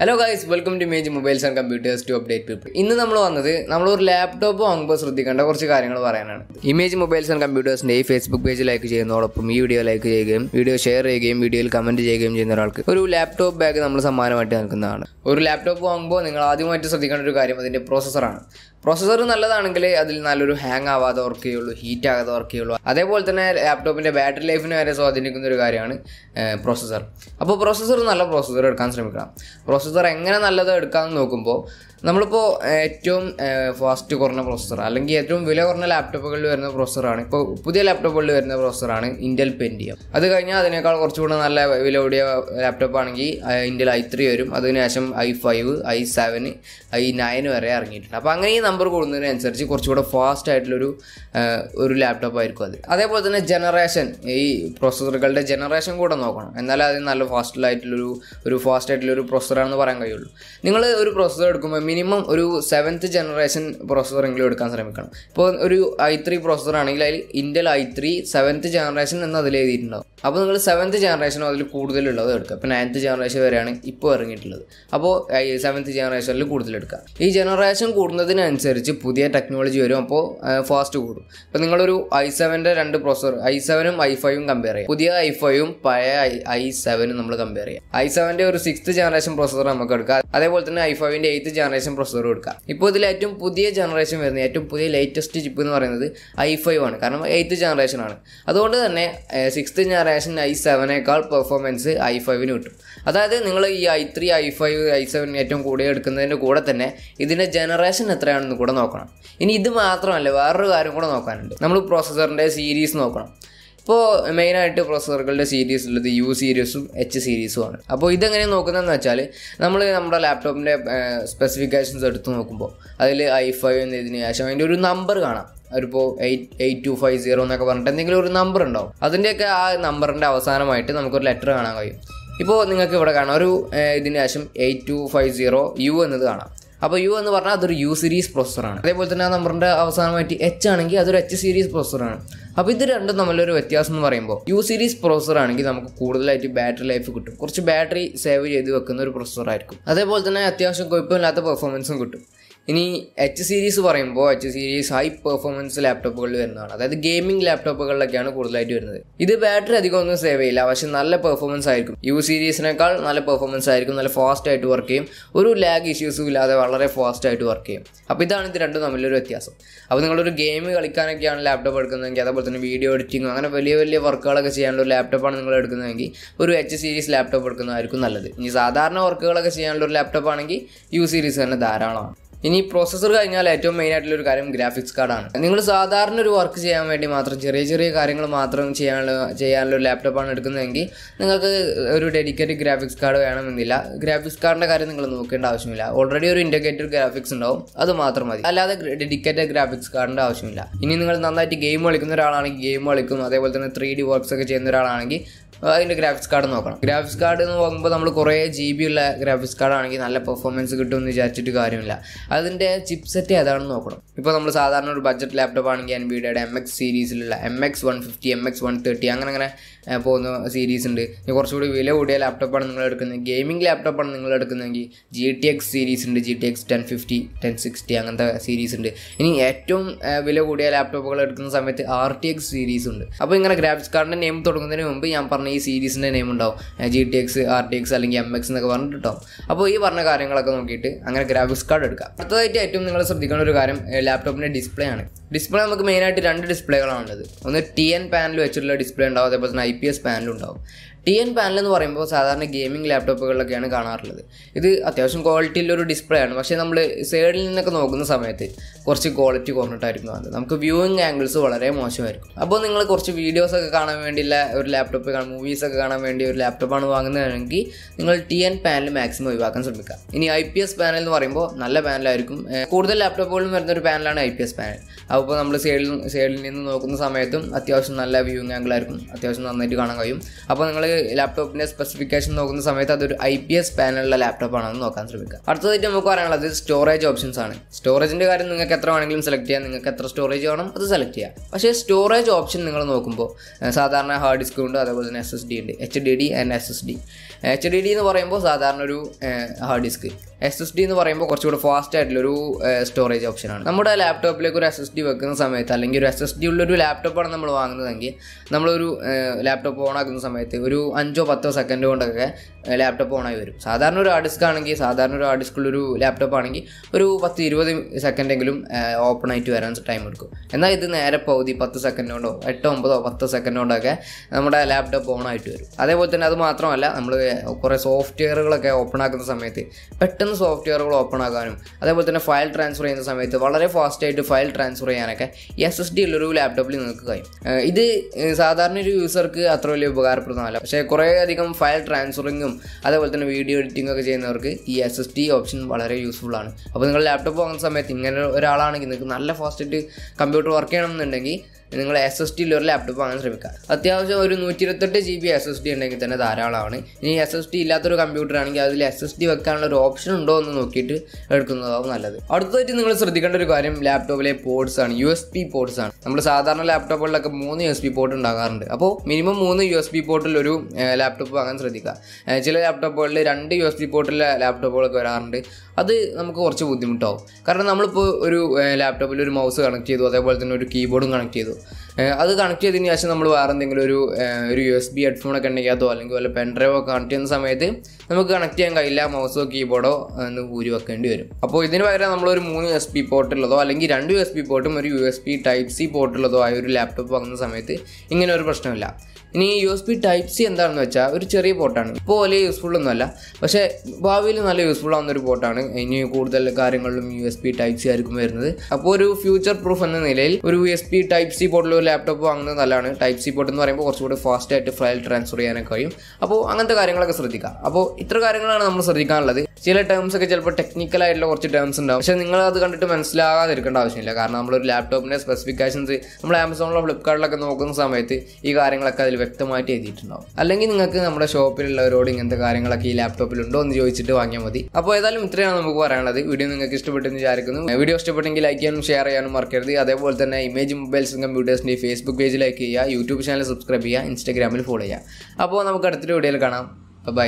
hello guys welcome to image mobiles and computers to update people ഇന്ന് നമ്മൾ വന്നത് നമ്മൾ ഒരു ലാപ്ടോപ്പ് വാങ്ങുമ്പോൾ ശ്രദ്ധിക്കേണ്ട കുറച്ച് കാര്യങ്ങൾ പറയാനാണ് ഇമേജ് മൊബൈൽസ് ആൻഡ് കമ്പ്യൂട്ടേഴ്സിന്റെ ഈ ഫേസ്ബുക്ക് പേജ് ലൈക്ക് ചെയ്യുന്നതോടൊപ്പം ഈ വീഡിയോ ലൈക്ക് ചെയ്യുകയും വീഡിയോ ഷെയർ ചെയ്യുകയും വീഡിയോയിൽ കമന്റ് ചെയ്യുകയും ചെയ്യുന്ന ഒരാൾക്ക് ഒരു ലാപ്ടോപ്പ് ബാഗ് നമ്മൾ സമ്മാനമായിട്ട് നൽകുന്നതാണ് ഒരു ലാപ്ടോപ്പ് വാങ്ങുമ്പോൾ നിങ്ങൾ ആദ്യമായിട്ട് ശ്രദ്ധിക്കേണ്ട ഒരു കാര്യം അതിന്റെ പ്രോസസ്സറാണ് പ്രോസസ്സർ നല്ലതാണെങ്കിൽ അതിൽ നല്ലൊരു ഹാങ് ആവാതെ വർക്ക് ചെയ്യുള്ളൂ ഹീറ്റ് ആകാതെ വർക്ക് ചെയ്യുള്ളൂ അതേപോലെ തന്നെ ലാപ്ടോപ്പിൻ്റെ ബാറ്ററി ലൈഫിനെ വരെ സ്വാധീനിക്കുന്ന ഒരു കാര്യമാണ് പ്രോസസ്സർ അപ്പോൾ പ്രോസസ്സർ നല്ല പ്രോസസ്സർ എടുക്കാൻ ശ്രമിക്കണം പ്രോസസ്സർ എങ്ങനെ നല്ലത് എടുക്കാമെന്ന് നോക്കുമ്പോൾ നമ്മളിപ്പോൾ ഏറ്റവും ഫാസ്റ്റ് കുറഞ്ഞ പ്രോസസർ അല്ലെങ്കിൽ ഏറ്റവും വില കുറഞ്ഞ ലാപ്ടോപ്പുകളിൽ വരുന്ന പ്രൊസസ്സറാണ് ഇപ്പോൾ പുതിയ ലാപ്ടോപ്പുകളിൽ വരുന്ന പ്രൊസസ്സറാണ് ഇന്റൽ പെൻഡിയം അത് കഴിഞ്ഞാൽ അതിനേക്കാൾ കുറച്ചുകൂടെ നല്ല വില കൂടിയ ലാപ്ടോപ്പ് ആണെങ്കിൽ ഇന്റൽ ഐ ത്രീ വരും അതിനുശേഷം I five I seven I nine വരെ ഇറങ്ങിയിട്ടുണ്ട് അപ്പോൾ അങ്ങനെ ഈ നമ്പർ കൂടുന്നതിനനുസരിച്ച് കുറച്ചുകൂടെ ഫാസ്റ്റ് ആയിട്ടുള്ളൊരു ഒരു ലാപ്ടോപ്പ് ആയിരിക്കും അത് അതേപോലെ തന്നെ ജനറേഷൻ ഈ പ്രോസസറുകളുടെ ജനറേഷൻ കൂടെ നോക്കണം എന്നാലും അത് നല്ല ഫാസ്റ്റിലായിട്ടുള്ളൊരു ഒരു ഫാസ്റ്റ് ആയിട്ടുള്ളൊരു പ്രൊസസ്സറാണെന്ന് പറയാൻ കഴിയുള്ളൂ നിങ്ങൾ ഒരു പ്രോസസർ എടുക്കുമ്പോൾ മിനിമം ഒരു സെവൻത്ത് ജനറേഷൻ പ്രോസസ്സറെങ്കിലും എടുക്കാൻ ശ്രമിക്കണം ഇപ്പോൾ ഒരു ഐ ത്രീ പ്രോസസ്സർ ആണെങ്കിൽ അതിൽ Intel I three seventh generation എന്ന് അതിൽ എഴുതിയിട്ടുണ്ടാവും അപ്പോൾ നിങ്ങൾ സെവൻത്ത് ജനറേഷനോ അതിൽ കൂടുതലുള്ളത് എടുക്കുക ഇപ്പോൾ നയൻത്ത് ജനറേഷൻ വരെയാണ് ഇപ്പോൾ ഇറങ്ങിയിട്ടുള്ളത് അപ്പോൾ സെവൻത്ത് ജനറേഷനിൽ കൂടുതൽ എടുക്കുക ഈ ജനറേഷൻ കൂടുന്നതിനനുസരിച്ച് പുതിയ ടെക്നോളജി വരും അപ്പോൾ ഫാസ്റ്റ് കൂടും ഇപ്പോൾ നിങ്ങളൊരു ഐ സെവൻ്റെ രണ്ട് പ്രോസസർ ഐ സെവനും ഐ ഫൈവും കമ്പയർ ചെയ്യുക പുതിയ ഐ ഫൈവും പഴയ ഐ ഐ സെവനും നമ്മൾ കമ്പയർ ചെയ്യുക ഐ സെവൻ്റെ ഒരു സിക്സ് ജനറേഷൻ പ്രോസസ്സർ നമുക്ക് എടുക്കാം അതേപോലെ തന്നെ ഐ ഫൈവിൻ്റെ എയ്ത്ത് ജനറേഷൻ ജനറേഷൻ പ്രൊസസ്സർ കൊടുക്കുക ഇപ്പോൾ ഇതിൽ ഏറ്റവും പുതിയ ജനറേഷൻ വരുന്നത് ഏറ്റവും പുതിയ ലേറ്റസ്റ്റ് ചിപ്പ് എന്ന് പറയുന്നത് ഐ ഫൈവ് ആണ് കാരണം എയ്ത്ത് ജനറേഷൻ ആണ് അതുകൊണ്ട് തന്നെ സിക്സ്ത് ജനറേഷൻ ഐ സെവനേക്കാൾ പെർഫോമൻസ് ഐ ഫൈവിന് കിട്ടും അതായത് നിങ്ങൾ ഈ I three I five I seven ഏറ്റവും കൂടുതൽ എടുക്കുന്നതിൻ്റെ കൂടെ തന്നെ ഇതിൻ്റെ ജനറേഷൻ എത്രയാണെന്ന് കൂടെ നോക്കണം ഇനി ഇത് മാത്രമല്ല വേറൊരു കാര്യം കൂടെ നോക്കാനുണ്ട് നമ്മൾ പ്രൊസസ്സറിൻ്റെ സീരീസ് നോക്കണം ഇപ്പോൾ മെയിനായിട്ട് പ്രൊസസറുകളുടെ സീരീസ് ഉള്ളത് യു സീരീസും എച്ച് സീരീസും ആണ് അപ്പോൾ ഇതെങ്ങനെ നോക്കുന്നതെന്ന് വെച്ചാൽ നമ്മൾ നമ്മുടെ ലാപ്ടോപ്പിൻ്റെ സ്പെസിഫിക്കേഷൻസ് എടുത്ത് നോക്കുമ്പോൾ അതിൽ ഐ ഫൈവ് എന്നതിന് ശേഷം അതിൻ്റെ ഒരു നമ്പർ കാണാം അവരിപ്പോൾ eight eight two five zero എന്നൊക്കെ പറഞ്ഞിട്ട് എന്തെങ്കിലും ഒരു നമ്പർ ഉണ്ടാവും അതിൻ്റെയൊക്കെ ആ നമ്പറിൻ്റെ അവസാനമായിട്ട് നമുക്കൊരു ലെറ്റർ കാണാൻ കഴിയും ഇപ്പോൾ നിങ്ങൾക്ക് ഇവിടെ കാണാം ഒരു ഇതിന് ശേഷം eight two five zero U എന്നത് കാണാം അപ്പോൾ യു എന്ന് പറഞ്ഞാൽ അതൊരു യു സീരീസ് പ്രോസസ്സറാണ് അതേപോലെ തന്നെ ആ നമ്പറിൻ്റെ അവസാനമായിട്ട് എച്ച് ആണെങ്കിൽ അതൊരു എച്ച് സീരീസ് പ്രോസസ്സറാണ് അപ്പോൾ ഇത് രണ്ടും തമ്മിലൊരു വ്യത്യാസം എന്ന് പറയുമ്പോൾ യു സീരീസ് പ്രോസസ്സർ ആണെങ്കിൽ നമുക്ക് കൂടുതലായിട്ട് ബാറ്ററി ലൈഫ് കിട്ടും കുറച്ച് ബാറ്ററി സേവ് ചെയ്ത് വെക്കുന്ന ഒരു പ്രോസസ്സർ ആയിരിക്കും അതേപോലെ തന്നെ അത്യാവശ്യം കുഴപ്പമില്ലാത്ത പെർഫോമൻസും കിട്ടും ഇനി എച്ച് സീരീസ് പറയുമ്പോൾ എച്ച് സീരീസ് ഹൈ പെർഫോമൻസ് ലാപ്ടോപ്പുകളിൽ വരുന്നതാണ് അതായത് ഗെയിമിംഗ് ലാപ്ടോപ്പുകളിലൊക്കെയാണ് കൂടുതലായിട്ട് വരുന്നത് ഇത് ബാറ്ററി അധികം ഒന്നും സേവ് ചെയ്യില്ല പക്ഷേ നല്ല പെർഫോമൻസ് ആയിരിക്കും യു സീരീസിനേക്കാൾ നല്ല പെർഫോമൻസ് ആയിരിക്കും നല്ല ഫാസ്റ്റ് ആയിട്ട് വർക്ക് ചെയ്യും ഒരു ലാഗ് ഇഷ്യൂസും ഇല്ലാതെ വളരെ ഫാസ്റ്റ് ആയിട്ട് വർക്ക് ചെയ്യും അപ്പോൾ ഇതാണ് ഇത് രണ്ടും തമ്മിലൊരു വ്യത്യാസം അപ്പോൾ നിങ്ങളൊരു ഗെയിം കളിക്കാനൊക്കെയാണ് ലാപ്ടോപ്പ് എടുക്കുന്നതെങ്കിൽ അതേപോലെ തന്നെ വീഡിയോ എഡിറ്റിംഗ് അങ്ങനെ വലിയ വലിയ വർക്കുകളൊക്കെ ചെയ്യാനുള്ള ഒരു ലാപ്ടോപ്പാണ് നിങ്ങൾ എടുക്കുന്നതെങ്കിൽ ഒരു എച്ച് സീരീസ് ലാപ്ടോപ്പ് എടുക്കുന്നതായിരിക്കും നല്ലത് ഇനി സാധാരണ വർക്കുകളൊക്കെ ചെയ്യാനുള്ള ഒരു ലാപ്ടോപ്പ് ആണെങ്കിൽ യു സീരീസ് തന്നെ ധാരാളമാണ് ഇനി പ്രോസസ്സർ കഴിഞ്ഞാൽ ഏറ്റവും മെയിൻ ആയിട്ടുള്ള ഒരു കാര്യം ഗ്രാഫിക്സ് കാർഡാണ് നിങ്ങൾ സാധാരണ ഒരു വർക്ക് ചെയ്യാൻ വേണ്ടി മാത്രം ചെറിയ ചെറിയ കാര്യങ്ങൾ മാത്രം ചെയ്യാനുള്ള ചെയ്യാനുള്ള ലാപ്ടോപ്പാണ് എടുക്കുന്നതെങ്കിൽ നിങ്ങൾക്ക് ഒരു ഡെഡിക്കേറ്റഡ് ഗ്രാഫിക്സ് കാർഡ് വേണമെന്നില്ല ഗ്രാഫിക്സ് കാർഡിൻ്റെ കാര്യം നിങ്ങൾ നോക്കേണ്ട ആവശ്യമില്ല ഓൾറെഡി ഒരു ഇൻറ്റഗ്രേറ്റഡ് ഗ്രാഫിക്സ് ഉണ്ടാവും അത് മാത്രം മതി അല്ലാതെ ഡെഡിക്കേറ്റഡ് ഗ്രാഫിക്സ് കാർഡിൻ്റെ ആവശ്യമില്ല ഇനി നിങ്ങൾ നന്നായിട്ട് ഗെയിം കളിക്കുന്ന ഒരാളാണെങ്കിൽ ഗെയിം കളിക്കും അതേപോലെ തന്നെ ത്രീ ഡി വർക്ക്സ് ഒക്കെ ചെയ്യുന്ന ഒരാളാണെങ്കിൽ അതിൻ്റെ ഗ്രാഫിക്സ് കാർഡ് നോക്കണം ഗ്രാഫിക്സ് കാർഡ് എന്ന് പറയുമ്പോൾ നമ്മൾ കുറേ ജി ബി ഉള്ള ഗ്രാഫിക്സ് കാർഡാണെങ്കിൽ നല്ല പെർഫോമൻസ് കിട്ടുമെന്ന് വിചാരിച്ചിട്ട് കാര്യമില്ല അതിൻ്റെ ചിപ്സെറ്റ് ഏതാണെന്ന് നോക്കണം ഇപ്പോൾ നമ്മൾ സാധാരണ ഒരു ബഡ്ജറ്റ് ലാപ്ടോപ്പ് ആണെങ്കിൽ എൻ ബിയുടെ എം എക്സ് സീരീസിലുള്ള M X one fifty M X one thirty അങ്ങനെ അങ്ങനെ പോകുന്ന സീരീസ് ഉണ്ട് കുറച്ചുകൂടി വില കൂടിയ ലാപ്ടോപ്പാണ് നിങ്ങൾ എടുക്കുന്നത് ഗെയിമിംഗ് ലാപ്ടോപ്പാണ് നിങ്ങൾ എടുക്കുന്നതെങ്കിൽ ജി ടി എക്സ് സീരീസ് ഉണ്ട് G T X ten fifty ten sixty അങ്ങനത്തെ സീരീസ് ഉണ്ട് ഇനി ഏറ്റവും വില കൂടിയ ലാപ്ടോപ്പുകൾ എടുക്കുന്ന സമയത്ത് ആർ ടി എക്സ് സീരീസ് ഉണ്ട് അപ്പോൾ ഇങ്ങനെ ഗ്രാഫിക്സ് കാർഡിൻ്റെ നെയിം തുടങ്ങുന്നതിന് മുമ്പ് ഞാൻ പറഞ്ഞ ഈ സീരീസിൻ്റെ നെയിം ഉണ്ടാവും G T X R T X അല്ലെങ്കിൽ എം എക്സ് എന്നൊക്കെ പറഞ്ഞിട്ടുണ്ടാവും അപ്പോൾ ഈ പറഞ്ഞ കാര്യങ്ങളൊക്കെ നോക്കിയിട്ട് അങ്ങനെ ഗ്രാഫിക്സ് കാർഡ് എടുക്കുക അടുത്തതായിട്ട് ഏറ്റവും നിങ്ങൾ ശ്രദ്ധിക്കേണ്ട ഒരു കാര്യം ലാപ്ടോപ്പിൻ്റെ ഡിസ്പ്ലേ ആണ് ഡിസ്പ്ലേ നമുക്ക് മെയിനായിട്ട് രണ്ട് ഡിസ്പ്ലേകളാണുള്ളത് ഒന്ന് ടി എൻ പാനൽ വെച്ചിട്ടുള്ള ഡിസ്പ്ലേ ഉണ്ടാവും അതേപോലെ തന്നെ ഐ പി എസ് പാനലുണ്ടാവും ടി എൻ പാനൽ എന്ന് പറയുമ്പോൾ സാധാരണ ഗെയിമിംഗ് ലാപ്ടോപ്പുകളിലൊക്കെയാണ് കാണാറുള്ളത് ഇത് അത്യാവശ്യം ക്വാളിറ്റിയിലൊരു ഡിസ്പ്ലേ ആണ് പക്ഷേ നമ്മൾ സൈഡിൽ നിന്നൊക്കെ നോക്കുന്ന സമയത്ത് കുറച്ച് ക്വാളിറ്റി കുറഞ്ഞിട്ടായിരിക്കും അത് നമുക്ക് വ്യൂയിങ് ആംഗിൾസ് വളരെ മോശമായിരിക്കും അപ്പോൾ നിങ്ങൾ കുറച്ച് വീഡിയോസൊക്കെ കാണാൻ വേണ്ടിയുള്ള ഒരു ലാപ്ടോപ്പ് കാണാൻ മൂവീസൊക്കെ കാണാൻ വേണ്ടി ഒരു ലാപ്ടോപ്പാണ് വാങ്ങുന്നതാണെങ്കിൽ നിങ്ങൾ ടി എൻ പാനൽ മാക്സിമം ഒഴിവാക്കാൻ ശ്രമിക്കുക ഇനി ഐ പി എസ് പാനൽ എന്ന് പറയുമ്പോൾ നല്ല പാനലായിരിക്കും കൂടുതൽ ലാപ്ടോപ്പുകളിൽ വരുന്ന ഒരു പാനലാണ് ഐ പി എസ് പാനൽ അപ്പോൾ നമ്മൾ സൈഡിൽ സൈഡിൽ നിന്ന് നോക്കുന്ന സമയത്തും അത്യാവശ്യം നല്ല വ്യൂയിങ് ആംഗിളായിരിക്കും അത്യാവശ്യം നന്നായിട്ട് കാണാൻ കഴിയും അപ്പോൾ നിങ്ങൾ ലാപ്ടോപ്പിൻ്റെ സ്പെസിഫിക്കേഷൻ നോക്കുന്ന സമയത്ത് അതൊരു ഐ പി എസ് പാനലുള്ള ലാപ്ടോപ്പാണെന്ന് നോക്കാൻ ശ്രമിക്കുക അടുത്തതായിട്ട് നമുക്ക് പറയാനുള്ളത് സ്റ്റോറേജ് ഓപ്ഷൻസ് ആണ് സ്റ്റോറേജിൻ്റെ കാര്യം നിങ്ങൾക്ക് എത്ര വേണമെങ്കിലും സെലക്ട് ചെയ്യാം നിങ്ങൾക്ക് എത്ര സ്റ്റോറേജ് വേണം അത് സെലക്ട് ചെയ്യാം പക്ഷേ സ്റ്റോറേജ് ഓപ്ഷൻ നിങ്ങൾ നോക്കുമ്പോൾ സാധാരണ ഹാർഡ് ഡിസ്ക് ഉണ്ട് അതേപോലെ തന്നെ എസ് എസ് ഡി ഉണ്ട് H D D and S S D H D D എന്ന് പറയുമ്പോൾ സാധാരണ ഒരു hard disk S S D എന്ന് പറയുമ്പോൾ കുറച്ചുകൂടി ഫാസ്റ്റ് ആയിട്ടുള്ളൊരു സ്റ്റോറേജ് ഓപ്ഷനാണ് നമ്മുടെ ലാപ്ടോപ്പിലേക്ക് ഒരു എസ് എസ് ഡി വെക്കുന്ന സമയത്ത് അല്ലെങ്കിൽ ഒരു എസ് എസ് ഡി ഉള്ളൊരു ലാപ്ടോപ്പാണ് നമ്മൾ വാങ്ങുന്നതെങ്കിൽ നമ്മളൊരു ലാപ്ടോപ്പ് ഓൺ ആക്കുന്ന സമയത്ത് ഒരു അഞ്ചോ പത്തോ സെക്കൻഡ് കൊണ്ടൊക്കെ ലാപ്ടോപ്പ് ഓണായി വരും സാധാരണ ഒരു ഹാർഡ് ഡിസ്ക് ആണെങ്കിൽ സാധാരണ ഒരു ഹാർഡ് ഡിസ്കുള്ളൊരു ലാപ്ടോപ്പ് ആണെങ്കിൽ ഒരു പത്ത് ഇരുപത് സെക്കൻഡെങ്കിലും ഓപ്പൺ ആയിട്ട് വരാൻ ടൈം എടുക്കും എന്നാൽ ഇത് നേരെ പകുതി പത്ത് സെക്കൻഡ് കൊണ്ടോ എട്ടോ ഒമ്പതോ പത്തോ സെക്കൻഡ് കൊണ്ടൊക്കെ നമ്മുടെ ലാപ്ടോപ്പ് ഓൺ ആയിട്ട് വരും അതേപോലെ തന്നെ അത് മാത്രമല്ല നമ്മൾ കുറേ സോഫ്റ്റ്വെയറുകളൊക്കെ ഓപ്പൺ ആക്കുന്ന സമയത്ത് പെട്ടെന്ന് സോഫ്റ്റ്വെയറുകൾ ഓപ്പൺ ആക്കാനും അതേപോലെ തന്നെ ഫയൽ ട്രാൻസ്ഫർ ചെയ്യുന്ന സമയത്ത് വളരെ ഫാസ്റ്റായിട്ട് ഫയൽ ട്രാൻസ്ഫർ ചെയ്യാനൊക്കെ ഈ എസ് എസ് ഡി ഉള്ളൊരു ലാപ്ടോപ്പിൽ നിങ്ങൾക്ക് കഴിയും ഇത് സാധാരണ ഒരു യൂസർക്ക് അത്ര വലിയ ഉപകാരപ്രദമല്ല പക്ഷേ കുറേ അധികം ഫയൽ ട്രാൻസ്ഫറിങ്ങും അതേപോലെ തന്നെ വീഡിയോ എഡിറ്റിംഗ് ഒക്കെ ചെയ്യുന്നവർക്ക് ഈ എസ് എസ് ഡി ഓപ്ഷൻ വളരെ യൂസ്ഫുൾ ആണ് അപ്പോൾ നിങ്ങൾ ലാപ്ടോപ്പ് വാങ്ങുന്ന സമയത്ത് ഇങ്ങനെ ഒരാളാണെങ്കിൽ നിങ്ങൾക്ക് നല്ല ഫാസ്റ്റായിട്ട് കമ്പ്യൂട്ടർ വർക്ക് ചെയ്യണമെന്നുണ്ടെങ്കിൽ നിങ്ങൾ എസ് എസ് ഡിയിൽ ഒരു ലാപ്ടോപ്പ് വാങ്ങാൻ ശ്രമിക്കുക അത്യാവശ്യം ഒരു നൂറ്റി ഇരുപത്തെട്ട് G B S S D ഉണ്ടെങ്കിൽ തന്നെ ധാരാളമാണ് ഇനി എസ് എസ് ഡി ഇല്ലാത്തൊരു കമ്പ്യൂട്ടർ ആണെങ്കിൽ അതിൽ എസ് എസ് ഡി വെക്കാനുള്ള ഒരു ഓപ്ഷൻ ഉണ്ടോ എന്ന് നോക്കിയിട്ട് എടുക്കുന്നതാവും നല്ലത് അടുത്തതായിട്ട് നിങ്ങൾ ശ്രദ്ധിക്കേണ്ട ഒരു കാര്യം ലാപ്ടോപ്പിലെ പോർട്സ് പോർട്ട്സ് ആണ് യു എസ് പി പോർട്ട്സ് ആണ് നമ്മൾ സാധാരണ ലാപ്ടോപ്പുകളിലൊക്കെ മൂന്ന് യു എസ് പി പോർട്ട് ഉണ്ടാകാറുണ്ട് അപ്പോൾ മിനിമം മൂന്ന് യു എസ് പി പോർട്ടിൽ ഒരു ലാപ്ടോപ്പ് വാങ്ങാൻ ശ്രദ്ധിക്കുക ചില ലാപ്ടോപ്പുകളിൽ രണ്ട് യു എസ് പി പോർട്ടിലെ ലാപ്ടോപ്പുകളൊക്കെ വരാറുണ്ട് അത് നമുക്ക് കുറച്ച് ബുദ്ധിമുട്ടാവും കാരണം നമ്മളിപ്പോൾ ഒരു ലാപ്ടോപ്പിൽ ഒരു മൗസ് കണക്ട് ചെയ്തു അതേപോലെ തന്നെ ഒരു കീബോർഡും കണക്ട് ചെയ്തു അത് കണക്ട് ചെയ്തതിന് ശേഷം നമ്മൾ വേറെ എന്തെങ്കിലും ഒരു ഒരു യു എസ് ബി ഹെഡ്ഫോണൊക്കെ ഉണ്ടെങ്കിൽ അതോ അല്ലെങ്കിൽ വല്ല പെൻഡ്രൈവോ കണക്ട് ചെയ്യുന്ന സമയത്ത് നമുക്ക് കണക്ട് ചെയ്യാൻ കഴിയില്ല മൗസോ കീബോർഡോ എന്ന് ഊരി വെക്കേണ്ടി വരും അപ്പോൾ ഇതിന് പകരം നമ്മളൊരു മൂന്ന് യു എസ് ബി പോർട്ടുള്ളതോ അല്ലെങ്കിൽ രണ്ട് യു എസ് ബി പോർട്ടും ഒരു U S B type C പോർട്ടുള്ളതോ ആയ ഒരു ലാപ്ടോപ്പ് വാങ്ങുന്ന സമയത്ത് ഇങ്ങനെ ഒരു പ്രശ്നമില്ല ഇനി U S B type C എന്താണെന്ന് വെച്ചാൽ ഒരു ചെറിയ പോർട്ടാണ് ഇപ്പോൾ വലിയ യൂസ്ഫുൾ ഒന്നുമല്ല പക്ഷേ ഭാവിയിൽ നല്ല യൂസ്ഫുൾ ആവുന്ന ഒരു പോർട്ടാണ് ഇനി കൂടുതൽ കാര്യങ്ങളിലും U S B type C ആയിരിക്കും വരുന്നത് അപ്പോൾ ഒരു ഫ്യൂച്ചർ പ്രൂഫ് എന്ന നിലയിൽ ഒരു U S B type C പോർട്ടിൽ ഒരു ലാപ്ടോപ്പ് വാങ്ങുന്നത് നല്ലതാണ് ടൈപ്പ് സി പോർട്ട് എന്ന് പറയുമ്പോൾ കുറച്ചുകൂടി ഫാസ്റ്റ് ആയിട്ട് ഫയൽ ട്രാൻസ്ഫർ ചെയ്യാനൊക്കെ കഴിയും അപ്പോൾ അങ്ങനത്തെ കാര്യങ്ങളൊക്കെ ശ്രദ്ധിക്കാം അപ്പോൾ ഇത്ര കാര്യങ്ങളാണ് നമ്മൾ ശ്രദ്ധിക്കാനുള്ളത് ചില ടേംസ് ഒക്കെ ചിലപ്പോൾ ടെക്നിക്കൽ ആയിട്ടുള്ള കുറച്ച് ടേംസ് ഉണ്ടാവും പക്ഷേ നിങ്ങൾ അത് കണ്ടിട്ട് മനസ്സിലാകാതിരിക്കേണ്ട ആവശ്യമില്ല കാരണം നമ്മളൊരു ലാപ്ടോപ്പിൻ്റെ സ്പെസിഫിക്കേഷൻസ് നമ്മൾ ആമസോണിലോ ഫ്ലിപ്കാർട്ടിലൊക്കെ നോക്കുന്ന സമയത്ത് ഈ കാര്യങ്ങളൊക്കെ അതിൽ വ്യക്തമായിട്ട് എഴുതിയിട്ടുണ്ടാവും അല്ലെങ്കിൽ നിങ്ങൾക്ക് നമ്മുടെ ഷോപ്പിലുള്ളവരോട് ഇങ്ങനത്തെ കാര്യങ്ങളൊക്കെ ഈ ലാപ്ടോപ്പിലുണ്ടോ എന്ന് ചോദിച്ചിട്ട് വാങ്ങിയാൽ മതി അപ്പോൾ ഏതായാലും ഇത്രയാണ് നമുക്ക് പറയാനുള്ളത് വീഡിയോ നിങ്ങൾക്ക് ഇഷ്ടപ്പെട്ടെന്ന് വിചാരിക്കുന്നു വീഡിയോ ഇഷ്ടപ്പെട്ടെങ്കിൽ ലൈക്ക് ചെയ്യാനും ഷെയർ ചെയ്യാനും മറക്കരുത് അതേപോലെ തന്നെ ഇമേജ് മൊബൈൽസ് കമ്പ്യൂട്ടേഴ്സിൻ്റെ ഫേസ്ബുക്ക് പേജ് ലൈക്ക് ചെയ്യുക യൂട്യൂബ് ചാനൽ സബ്സ്ക്രൈബ് ചെയ്യുക ഇൻസ്റ്റാഗ്രാമിൽ ഫോളോ ചെയ്യുക അപ്പോൾ നമുക്ക് അടുത്തൊരു വീഡിയോയിൽ കാണാം ബൈ